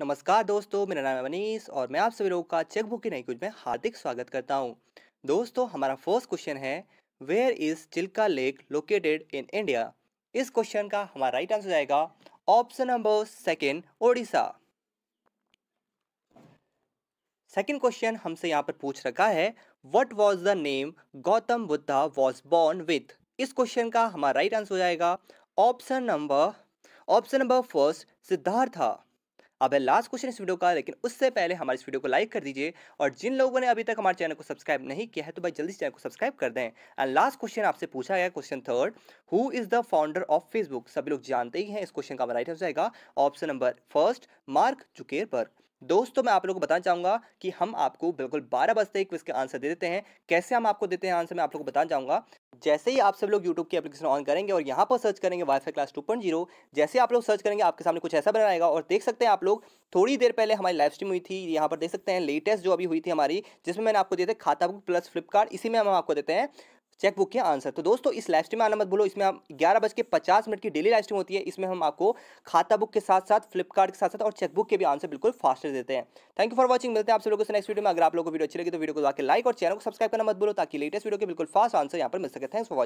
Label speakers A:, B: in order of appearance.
A: नमस्कार दोस्तों मेरा नाम है मनीष और मैं आप सभी लोगों का चेकबुक की नई कुछ में हार्दिक स्वागत करता हूं दोस्तों हमारा फर्स्ट क्वेश्चन है where is Chilka lake located in India इस क्वेश्चन का हमारा राइट आंसर जाएगा option number second Odisha second question हमसे यहाँ पर पूछ रखा है what was the name Gautam Buddha was born with इस क्वेश्चन का हमारा राइट आंसर हो जाएगा option number option number first Siddhartha अब है लास्ट क्वेश्चन इस वीडियो का लेकिन उससे पहले हमारे इस वीडियो को लाइक कर दीजिए और जिन लोगों ने अभी तक हमारे चैनल को सब्सक्राइब नहीं किया है तो भाई जल्दी चैनल को सब्सक्राइब कर दें एंड लास्ट क्वेश्चन आपसे पूछा गया question third who is the founder of Facebook सभी लोग जानते ही हैं इस क्वेश्चन का राइट हो जाएगा ऑप्शन नंबर फर्स्ट मार्क पर दोस्तों मैं आप लोगों को बताना चाहूंगा कि हम आपको बिल्कुल बारह बजते ही क्विज के आंसर दे देते हैं कैसे हम आपको देते हैं आंसर मैं आप लोगों को बताना चाहूंगा जैसे ही आप सब लोग यूट्यूब की एप्लीकेशन ऑन करेंगे और यहाँ पर सर्च करेंगे फाई क्लास टू पॉइंट जीरो जैसे आप लोग सर्च करेंगे आपके सामने कुछ ऐसा बना रहेगा और देख सकते हैं आप लोग थोड़ी देर पहले हमारी लाइव स्ट्रीम हुई थी यहाँ पर देख सकते हैं लेटेस्ट जो अभी हुई थी हमारी जिसमें मैंने आपको दिए थे खाता बुक प्लस फ्लिपकार्ट इसी में हम आपको देते हैं चेकबुक के आंसर तो दोस्तों इस लाइव स्ट्रीम में आना मत भूलो इसमें हम ग्यारह बज के पचास मिनट की डेली लाइव स्ट्रीम होती है इसमें हम आपको खाता बुक के साथ साथ फ्लिपकार्ट के साथ साथ और चेकबुक के भी आंसर बिल्कुल फास्टर देते हैं थैंक यू फॉर वॉचिंग मिलते हैं आप सब लोगों से नेक्स्ट वीडियो में अगर आप लोगों को वीडियो अच्छी लगी तो वीडियो को जाकर लाइक और चैनल को सब्सक्राइब करना मत भूलो ताकि लेटेस्ट वीडियो के बिल्कुल फास्ट आंसर यहाँ पर मिल सके थैंक्स फॉर वॉचिंग